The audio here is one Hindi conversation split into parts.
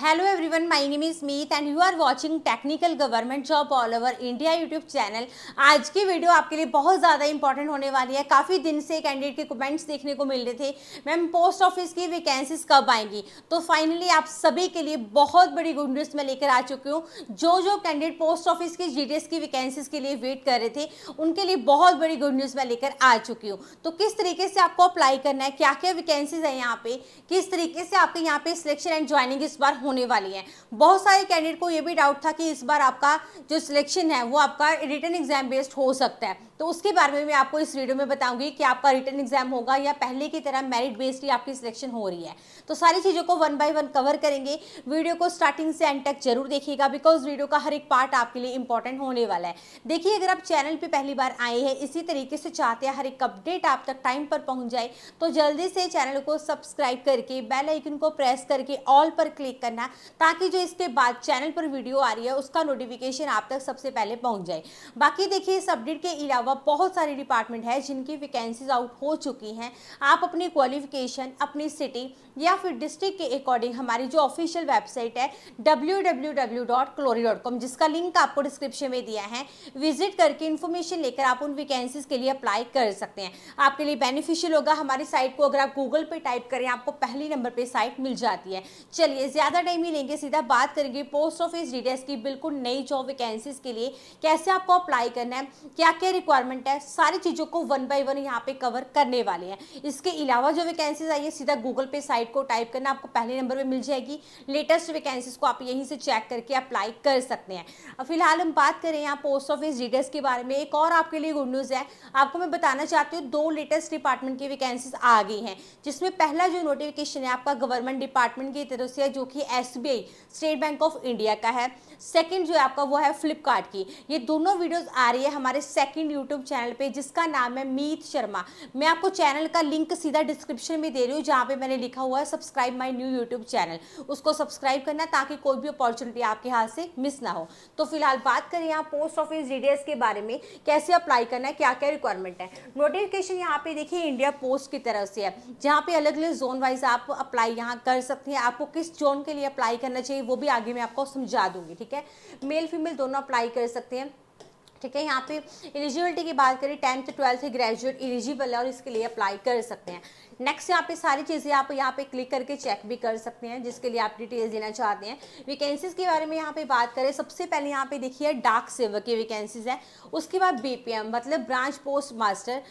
hello everyone my name is Meet and you are watching technical government job all over India YouTube channel आज की वीडियो आपके लिए बहुत ज़्यादा इंपॉर्टेंट होने वाली है काफ़ी दिन से कैंडिडेट के कमेंट्स देखने को मिल रहे थे मैम पोस्ट ऑफिस की वैकेंसीज कब आएंगी तो फाइनली आप सभी के लिए बहुत बड़ी गुड न्यूज़ मैं लेकर आ चुकी हूँ जो जो कैंडिडेट पोस्ट ऑफिस की जी की वैकेंसीज के लिए वेट कर रहे थे उनके लिए बहुत बड़ी गुड न्यूज़ मैं लेकर आ चुकी हूँ तो किस तरीके से आपको अप्लाई करना है क्या क्या वैकेंसीज है यहाँ पे किस तरीके से आपके यहाँ पे सिलेक्शन एंड ज्वाइनिंग इस बार होने वाली है बहुत सारे कैंडिडेट को ये भी डाउट था कि इस बार आपका जो सिलेक्शन है वो आपका रिटर्न एग्जाम बेस्ड हो सकता है तो उसके बारे में मैं आपको इस वीडियो में बताऊंगी कि आपका रिटर्न एग्जाम होगा या पहले की तरह मेरिट बेस्ड ही आपकी सिलेक्शन हो रही है तो सारी चीज़ों को वन बाय वन कवर करेंगे वीडियो को स्टार्टिंग से एंड तक जरूर देखिएगा बिकॉज वीडियो का हर एक पार्ट आपके लिए इंपॉर्टेंट होने वाला है देखिए अगर आप चैनल पर पहली बार आए हैं इसी तरीके से चाहते हैं हर एक अपडेट आप तक टाइम पर पहुंच जाए तो जल्दी से चैनल को सब्सक्राइब करके बेल आइकन को प्रेस करके ऑल पर क्लिक करें करना है ताकि जो इसके बाद चैनल पर वीडियो आ रही है उसका नोटिफिकेशन आप तक सबसे पहले पहुंच जाए बाकी देखिए इस अपडेट के अलावा बहुत सारे डिपार्टमेंट है जिनकी वैकेंसीज आउट हो चुकी हैं आप अपनी क्वालिफिकेशन अपनी सिटी या फिर डिस्ट्रिक्ट के अकॉर्डिंग हमारी जो ऑफिशियल वेबसाइट है डब्ल्यू जिसका लिंक आपको डिस्क्रिप्शन में दिया है विजिट करके इन्फॉर्मेशन लेकर आप उन वैकेंसीज के लिए अप्लाई कर सकते हैं आपके लिए बेनिफिशियल होगा हमारी साइट को अगर आप गूगल पे टाइप करें आपको पहली नंबर पे साइट मिल जाती है चलिए ज़्यादा ज़्यादा टाइम ही लेंगे सीधा बात करेंगे पोस्ट ऑफिस डिटेल्स की बिल्कुल नई जॉब वैकेंसीज के लिए कैसे आपको अप्लाई करना है क्या क्या रिक्वायरमेंट है सारी चीज़ों को वन बाई वन यहाँ पे कवर करने वाले हैं इसके अलावा जो वैकेंसीज आई है सीधा गूगल पे साइट को टाइप करना आपको पहले नंबर पर मिल जाएगी लेटेस्ट वैकेंसीज को आप यहीं से चेक करके अप्लाई कर सकते हैं फिलहाल हम बात करें यहाँ पोस्ट ऑफिस डिटेल्स के बारे में एक और आपके लिए गुड न्यूज़ है आपको मैं बताना चाहती हूँ दो लेटेस्ट डिपार्टमेंट की वैकेंसीज आ गई हैं जिसमें पहला जो नोटिफिकेशन है आपका गवर्नमेंट डिपार्टमेंट की तरफ से जो कि कि S state bank of India का है सेकंड जो है आपका वो है फ्लिपकार्ट की ये दोनों वीडियोस आ रही है हमारे सेकंड यूट्यूब चैनल पे जिसका नाम है मीत शर्मा मैं आपको चैनल का लिंक सीधा डिस्क्रिप्शन में दे रही हूँ जहाँ पे मैंने लिखा हुआ है subscribe my new YouTube channel उसको सब्सक्राइब करना ताकि कोई भी अपॉर्चुनिटी आपके हाथ से मिस ना हो तो फिलहाल बात करें यहाँ पोस्ट ऑफिस डिटेल्स के बारे में कैसे अप्लाई करना है क्या क्या रिक्वायरमेंट है नोटिफिकेशन यहाँ पे देखिए इंडिया पोस्ट की तरफ से है जहाँ पे अलग अलग जोन वाइज आप अप्लाई यहाँ कर सकते हैं आपको किस जोन के लिए अप्लाई करना चाहिए वो भी आगे मैं आपको समझा दूंगी ठीक है मेल फीमेल दोनों अप्लाई कर सकते हैं ठीक है यहाँ पे एलिजिबिलिटी की बात करें टेंथ ट्वेल्थ ग्रेजुएट एलिजिबल है और इसके लिए अप्लाई कर सकते हैं नेक्स्ट यहाँ पे सारी चीज़ें आप यहाँ पे क्लिक करके चेक भी कर सकते हैं जिसके लिए आप डिटेल्स देना चाहते हैं वैकेंसीज़ के बारे में यहाँ पे बात करें सबसे पहले यहाँ पे देखिए डाक सेवक की वैकेंसीज हैं उसके बाद बीपीएम मतलब ब्रांच पोस्ट मास्टर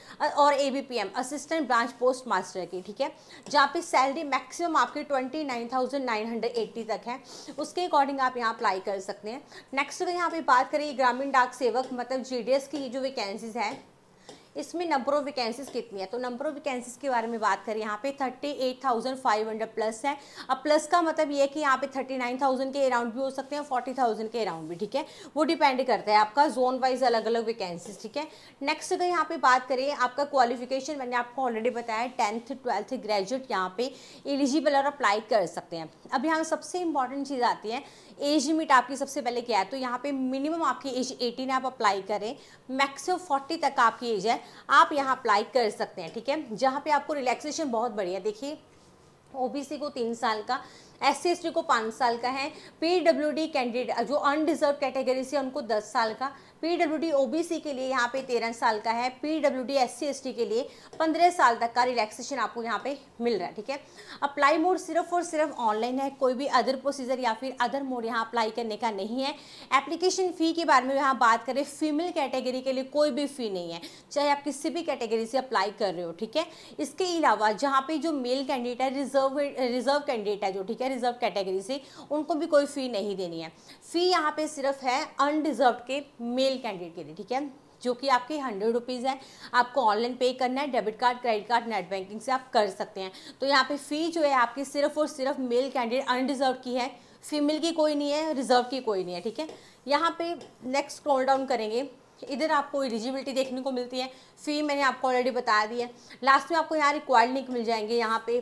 और a assistant branch post master की ठीक है जहाँ पे सैलरी मैक्सिमम आपकी twenty nine thousand nine hundred eighty तक है उसके अकॉर्डिंग आप यहाँ अप्लाई कर सकते हैं नेक्स्ट अगर यहाँ पे बात करें ग्रामीण डाक सेवक मतलब जी की जो वैकेंसीज हैं इसमें नंबर ऑफ वैकेंसीज कितनी है तो नंबर ऑफ वैकेंसीज के बारे में बात करें यहाँ पे thirty eight thousand five hundred plus है अब प्लस का मतलब ये है कि यहाँ पे थर्टी नाइन थाउजेंड के अराउंड भी हो सकते हैं फोर्टी थाउजेंड के अराउंड भी ठीक है वो डिपेंड करता है आपका जोन वाइज अलग अलग वैकेंसीज ठीक है नेक्स्ट अगर यहाँ पे बात करें आपका क्वालिफिकेशन मैंने आपको ऑलरेडी बताया टेंथ ट्वेल्थ ग्रेजुएट यहाँ पे एलिजिबल और अप्लाई कर सकते हैं अब यहाँ सबसे इंपॉर्टेंट चीज़ आती है एज लिमिट आपकी सबसे पहले क्या है तो यहाँ पे मिनिमम आपकी एज एटीन आप अप्लाई करें मैक्सिमम फोर्टी तक आपकी एज है आप यहाँ अप्लाई कर सकते हैं ठीक है जहाँ पे आपको रिलैक्सेशन बहुत बढ़िया देखिए ओबीसी को तीन साल का एस सी को पाँच साल का है डी कैंडिडेट जो अनडिजर्व कैटेगरी से उनको दस साल का बी ओबीसी के लिए यहाँ पे तेरह साल का है सी एस टी के लिए पंद्रह साल तक का रिलैक्सेशन आपको यहाँ पे मिल रहा है ठीक है अप्लाई मोड सिर्फ और सिर्फ ऑनलाइन है कोई भी अदर प्रोसीजर या फिर अदर मोड यहाँ अप्लाई करने का नहीं है एप्लीकेशन फ़ी के बारे में यहाँ बात करें फीमेल कैटेगरी के लिए कोई भी फ़ी नहीं है चाहे आप किसी भी कैटेगरी से अप्लाई कर रहे हो ठीक है इसके अलावा जहाँ पर जो मेल कैंडिडेट है रिजर्व रिजर्व कैंडिडेट है जो ठीक है रिजर्व कैटेगरी से उनको भी कोई फ़ी नहीं देनी है फ़ी यहाँ पे सिर्फ है अनडिजर्व के मेल कैंडिडेट के लिए ठीक है जो कि आपके हंड्रेड रुपीज़ है आपको ऑनलाइन पे करना है debit card credit card net banking से आप कर सकते हैं तो यहाँ पे फ़ी जो है आपकी सिर्फ और सिर्फ मेल कैंडिडेट अनडिजर्व की है फीमेल की कोई नहीं है रिजर्व की कोई नहीं है ठीक है यहाँ पे नेक्स्ट स्क्रॉल डाउन करेंगे इधर आपको एलिजिबिलिटी देखने को मिलती है फ़ी मैंने आपको ऑलरेडी बता दी है लास्ट में आपको यहाँ रिक्वायर्ड लिंक मिल जाएंगे यहाँ पे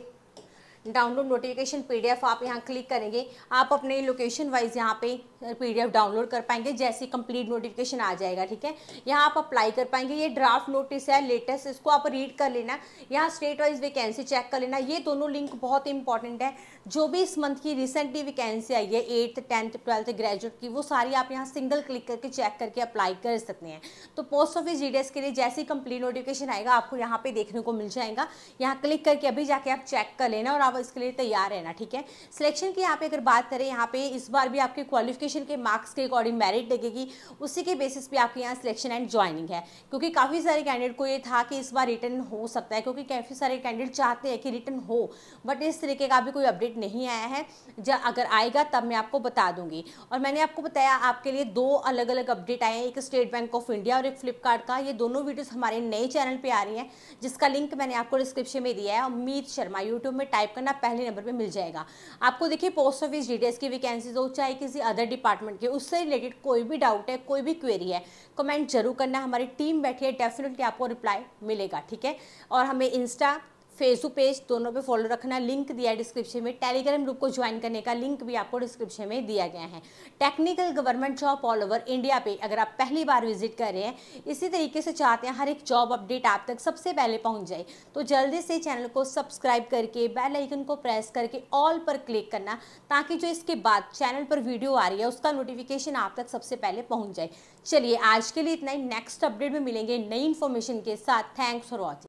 डाउनलोड नोटिफिकेशन पीडीएफ आप यहाँ क्लिक करेंगे आप अपने लोकेशन वाइज यहाँ पे पीडीएफ डाउनलोड कर पाएंगे जैसे कंप्लीट नोटिफिकेशन आ जाएगा ठीक है यहाँ आप अप्लाई कर पाएंगे ये ड्राफ्ट नोटिस है लेटेस्ट इसको आप रीड कर लेना यहाँ स्टेट वाइज वैकेंसी चेक कर लेना ये दोनों लिंक बहुत इंपॉर्टेंट है जो भी इस मंथ की रिसेंटली वैकेंसी आई है एट्थ टेंथ ट्वेल्थ ग्रेजुएट की वो सारी आप यहाँ सिंगल क्लिक करके चेक करके अप्लाई कर सकते हैं तो पोस्ट ऑफिस जी के लिए जैसे ही कंप्लीट नोटिफिकेशन आएगा आपको यहाँ पे देखने को मिल जाएगा यहाँ क्लिक करके अभी जाके आप चेक कर लेना और आप इसके लिए तैयार रहना ठीक है सिलेक्शन की यहाँ पे अगर बात करें यहाँ पे इस बार भी आपके क्वालिफिकेशन के मार्क्स के अकॉर्डिंग मेरिट लगेगी उसी के बेसिस पे आपके यहाँ सिलेक्शन एंड ज्वाइनिंग है क्योंकि काफ़ी सारे कैंडिडेट को ये था कि इस बार रिटर्न हो सकता है क्योंकि काफ़ी सारे कैंडिडेट चाहते हैं कि रिटर्न हो बट इस तरीके का भी कोई अपडेट नहीं आया है जब अगर आएगा तब मैं आपको बता दूंगी और मैंने आपको बताया आपके लिए दो अलग अलग अपडेट आए हैं एक स्टेट बैंक ऑफ इंडिया और एक फ्लिपकार्ट का ये दोनों वीडियोस हमारे नए चैनल पे आ रही हैं जिसका लिंक मैंने आपको डिस्क्रिप्शन में दिया है और शर्मा यूट्यूब में टाइप करना पहले नंबर पर मिल जाएगा आपको देखिए पोस्ट ऑफिस डिटेल्स की वैकेंसीज हो चाहे किसी अदर डिपार्टमेंट के उससे रिलेटेड कोई भी डाउट है कोई भी क्वेरी है कमेंट जरूर करना हमारी टीम बैठी है डेफिनेटली आपको रिप्लाई मिलेगा ठीक है और हमें इंस्टा फेसबुक पेज दोनों पे फॉलो रखना लिंक दिया है डिस्क्रिप्शन में टेलीग्राम ग्रुप को ज्वाइन करने का लिंक भी आपको डिस्क्रिप्शन में दिया गया है technical government job all over India पे अगर आप पहली बार विजिट कर रहे हैं इसी तरीके से चाहते हैं हर एक जॉब अपडेट आप तक सबसे पहले पहुंच जाए तो जल्दी से चैनल को सब्सक्राइब करके बेलाइकन को प्रेस करके ऑल पर क्लिक करना ताकि जो इसके बाद चैनल पर वीडियो आ रही है उसका नोटिफिकेशन आप तक सबसे पहले पहुँच जाए चलिए आज के लिए इतना ही नेक्स्ट अपडेट में मिलेंगे नई इन्फॉर्मेशन के साथ थैंक्स फॉर वॉचिंग